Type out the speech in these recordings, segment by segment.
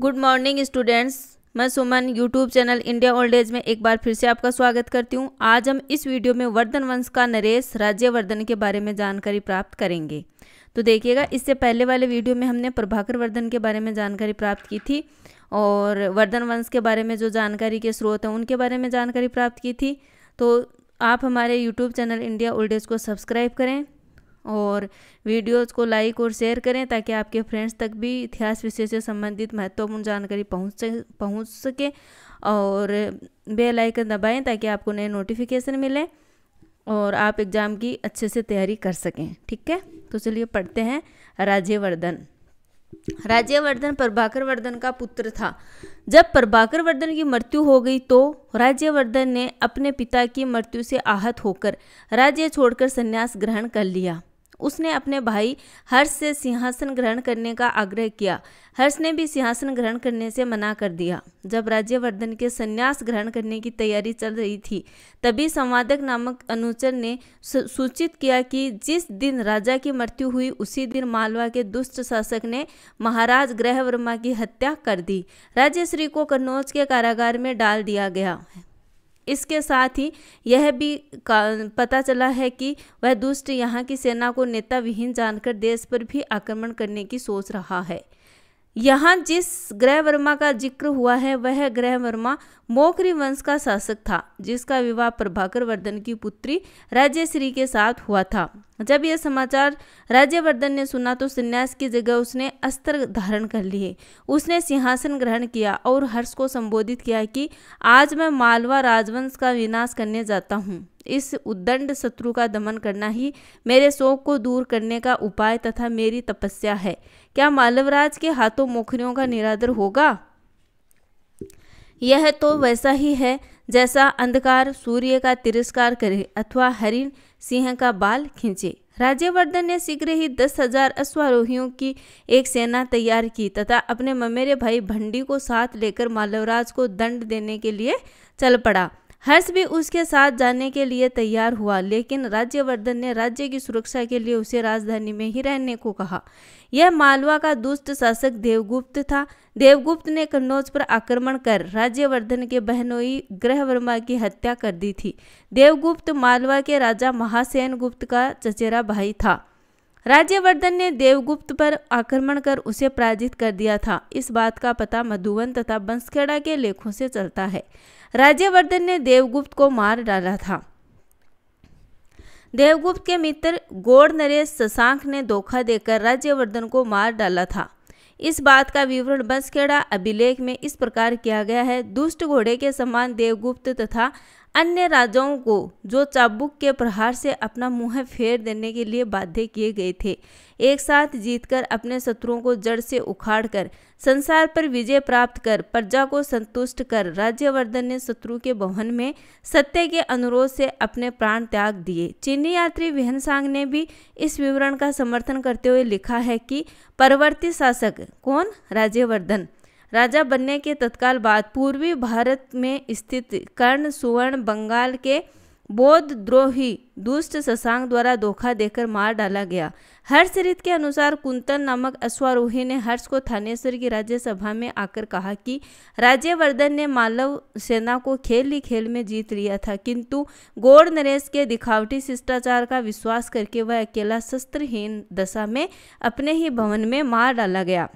good morning students मैं Suman YouTube channel India old age में एक बार फिर से आपका स्वागत करती हूँ आज हम इस वीडियो में वर्धन वंश का नरेश राज्यवर्धन के बारे में जानकारी प्राप्त करेंगे तो देखिएगा इससे पहले वाले वीडियो में हमने प्रभाकर वर्धन के बारे में जानकारी प्राप्त की थी और वर्धन वंश के बारे में जो जानकारी के स्रोत हैं उनके बारे में जानकारी प्राप्त की थी तो आप हमारे YouTube channel India old age को सब्सक्राइब करें और वीडियोज़ को लाइक और शेयर करें ताकि आपके फ्रेंड्स तक भी इतिहास विषय से संबंधित महत्वपूर्ण जानकारी पहुंच सक पहुँच सके और बेल आइकन दबाएं ताकि आपको नए नोटिफिकेशन मिले और आप एग्ज़ाम की अच्छे से तैयारी कर सकें ठीक है तो चलिए पढ़ते हैं राज्यवर्धन राज्यवर्धन प्रभाकर वर्धन का पुत्र था जब प्रभाकर वर्धन की मृत्यु हो गई तो राज्यवर्धन ने अपने पिता की मृत्यु से आहत होकर राज्य छोड़कर संन्यास ग्रहण कर लिया उसने अपने भाई हर्ष से सिंहासन ग्रहण करने का आग्रह किया हर्ष ने भी सिंहासन ग्रहण करने से मना कर दिया जब राज्यवर्धन के संन्यास ग्रहण करने की तैयारी चल रही थी तभी संवादक नामक अनुचर ने सूचित किया कि जिस दिन राजा की मृत्यु हुई उसी दिन मालवा के दुष्ट शासक ने महाराज ग्रहवर्मा की हत्या कर दी राज्यश्री को कन्नौज के कारागार में डाल दिया गया इसके साथ ही यह भी पता चला है कि वह दुष्ट यहाँ की सेना को नेता विहीन जानकर देश पर भी आक्रमण करने की सोच रहा है यहाँ जिस ग्रह वर्मा का जिक्र हुआ है वह ग्रह वर्मा मोखरी वंश का शासक था जिसका विवाह प्रभाकर वर्धन की पुत्री राजेश्री के साथ हुआ था जब यह समाचार राज्यवर्धन ने सुना तो संन्यास की जगह उसने अस्त्र धारण कर लिए उसने सिंहासन ग्रहण किया और हर्ष को संबोधित किया कि आज मैं मालवा राजवंश का विनाश करने जाता हूँ इस उद्दंड शत्रु का दमन करना ही मेरे शोक को दूर करने का उपाय तथा मेरी तपस्या है क्या मालवराज के हाथों मोखरियों का निरादर होगा यह तो वैसा ही है जैसा अंधकार सूर्य का तिरस्कार करे अथवा हरिण सिंह का बाल खींचे राज्यवर्धन ने शीघ्र ही दस हजार अश्वारोहियों की एक सेना तैयार की तथा अपने ममेरे भाई भंडी को साथ लेकर मालवराज को दंड देने के लिए चल पड़ा हर्ष भी उसके साथ जाने के लिए तैयार हुआ लेकिन राज्यवर्धन ने राज्य की सुरक्षा के लिए उसे राजधानी में ही रहने को कहा यह मालवा का दुष्ट शासक देवगुप्त था देवगुप्त ने कन्नौज पर आक्रमण कर राज्यवर्धन के बहनोई ग्रहवर्मा की हत्या कर दी थी देवगुप्त मालवा के राजा महासेन गुप्त का चचेरा भाई था राज्यवर्धन ने देवगुप्त पर आक्रमण कर उसे पराजित कर दिया था इस बात का पता मधुवन तथा बंसखेड़ा के लेखों से चलता है राज्यवर्धन ने देवगुप्त को मार डाला था देवगुप्त के मित्र गोड़ नरेश शशांक ने धोखा देकर राज्यवर्धन को मार डाला था इस बात का विवरण बंसखेड़ा अभिलेख में इस प्रकार किया गया है दुष्ट घोड़े के समान देवगुप्त तथा अन्य राजाओं को जो चाबुक के प्रहार से अपना मुंह फेर देने के लिए बाध्य किए गए थे एक साथ जीतकर अपने शत्रुओं को जड़ से उखाड़कर संसार पर विजय प्राप्त कर प्रजा को संतुष्ट कर राज्यवर्धन ने शत्रु के भवन में सत्य के अनुरोध से अपने प्राण त्याग दिए चीनी यात्री विहनसांग ने भी इस विवरण का समर्थन करते हुए लिखा है कि परवर्ती शासक कौन राज्यवर्धन राजा बनने के तत्काल बाद पूर्वी भारत में स्थित कर्ण सुवर्ण बंगाल के बौद्ध द्रोही दुष्ट शशांक द्वारा धोखा देकर मार डाला गया हर्षरित के अनुसार कुंतन नामक अश्वारोही ने हर्ष को थानेश्वर की राज्यसभा में आकर कहा कि राज्यवर्धन ने मालव सेना को खेल ही खेल में जीत लिया था किंतु गौड़ नरेश के दिखावटी शिष्टाचार का विश्वास करके वह अकेला शस्त्रहीन दशा में अपने ही भवन में मार डाला गया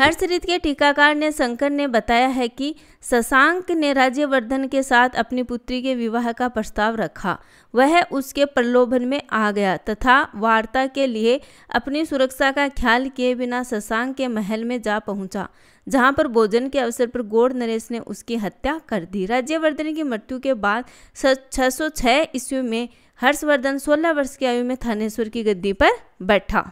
हर्षरित के टीकाकार ने शंकर ने बताया है कि शशांक ने राज्यवर्धन के साथ अपनी पुत्री के विवाह का प्रस्ताव रखा वह उसके प्रलोभन में आ गया तथा वार्ता के लिए अपनी सुरक्षा का ख्याल किए बिना शशांक के महल में जा पहुंचा जहां पर भोजन के अवसर पर गोड़ नरेश ने उसकी हत्या कर दी राज्यवर्धन की मृत्यु के बाद छः सौ ईस्वी में हर्षवर्धन 16 वर्ष की आयु में थानेश्वर की गद्दी पर बैठा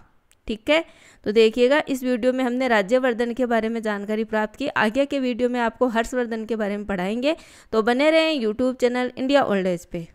ठीक है तो देखिएगा इस वीडियो में हमने राज्यवर्धन के बारे में जानकारी प्राप्त की आगे के वीडियो में आपको हर्षवर्धन के बारे में पढ़ाएंगे तो बने रहें YouTube channel India old age पे